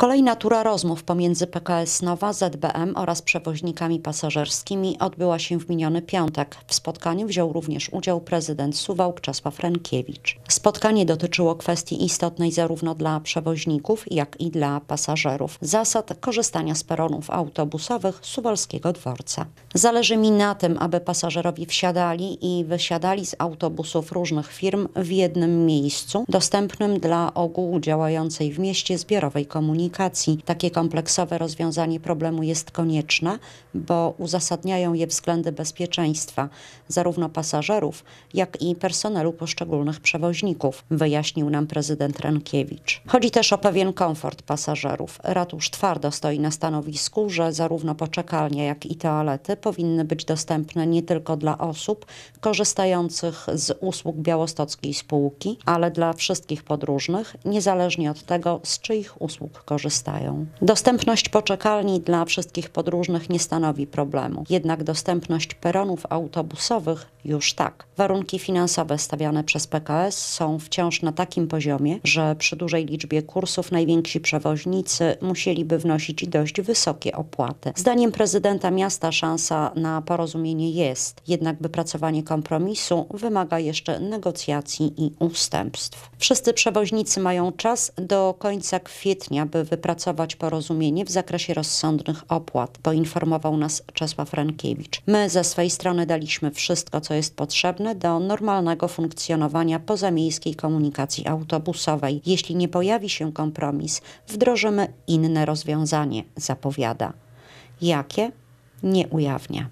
Kolejna tura rozmów pomiędzy PKS Nowa, ZBM oraz przewoźnikami pasażerskimi odbyła się w miniony piątek. W spotkaniu wziął również udział prezydent Suwałk Czesław Rękiewicz. Spotkanie dotyczyło kwestii istotnej zarówno dla przewoźników, jak i dla pasażerów. Zasad korzystania z peronów autobusowych Suwalskiego Dworca. Zależy mi na tym, aby pasażerowie wsiadali i wysiadali z autobusów różnych firm w jednym miejscu, dostępnym dla ogółu działającej w mieście zbiorowej komunikacji komunikacji takie kompleksowe rozwiązanie problemu jest konieczne, bo uzasadniają je względy bezpieczeństwa zarówno pasażerów, jak i personelu poszczególnych przewoźników, wyjaśnił nam prezydent Rankiewicz. Chodzi też o pewien komfort pasażerów. Ratusz twardo stoi na stanowisku, że zarówno poczekalnia, jak i toalety powinny być dostępne nie tylko dla osób korzystających z usług białostockiej spółki, ale dla wszystkich podróżnych, niezależnie od tego, z czyich usług korzystają korzystają. Dostępność poczekalni dla wszystkich podróżnych nie stanowi problemu, jednak dostępność peronów autobusowych już tak. Warunki finansowe stawiane przez PKS są wciąż na takim poziomie, że przy dużej liczbie kursów najwięksi przewoźnicy musieliby wnosić dość wysokie opłaty. Zdaniem prezydenta miasta szansa na porozumienie jest, jednak wypracowanie kompromisu wymaga jeszcze negocjacji i ustępstw. Wszyscy przewoźnicy mają czas do końca kwietnia, by wypracować porozumienie w zakresie rozsądnych opłat, poinformował nas Czesław Rankiewicz. My ze swej strony daliśmy wszystko, co jest potrzebne do normalnego funkcjonowania pozamiejskiej komunikacji autobusowej. Jeśli nie pojawi się kompromis, wdrożymy inne rozwiązanie, zapowiada. Jakie? Nie ujawnia.